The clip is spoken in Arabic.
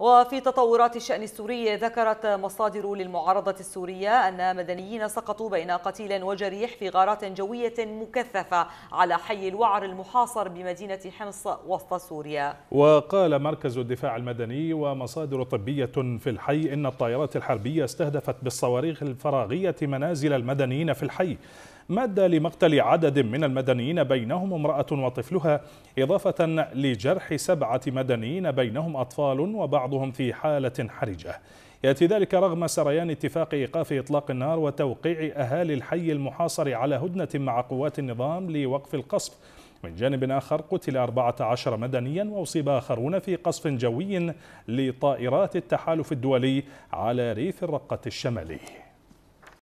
وفي تطورات الشأن السوري ذكرت مصادر للمعارضة السورية أن مدنيين سقطوا بين قتيل وجريح في غارات جوية مكثفة على حي الوعر المحاصر بمدينة حمص وسط سوريا وقال مركز الدفاع المدني ومصادر طبية في الحي إن الطائرات الحربية استهدفت بالصواريخ الفراغية منازل المدنيين في الحي مادة لمقتل عدد من المدنيين بينهم امرأة وطفلها إضافة لجرح سبعة مدنيين بينهم أطفال وبعضهم في حالة حرجة يأتي ذلك رغم سريان اتفاق إيقاف إطلاق النار وتوقيع أهالي الحي المحاصر على هدنة مع قوات النظام لوقف القصف من جانب آخر قتل 14 مدنيا وأصيب آخرون في قصف جوي لطائرات التحالف الدولي على ريف الرقة الشمالي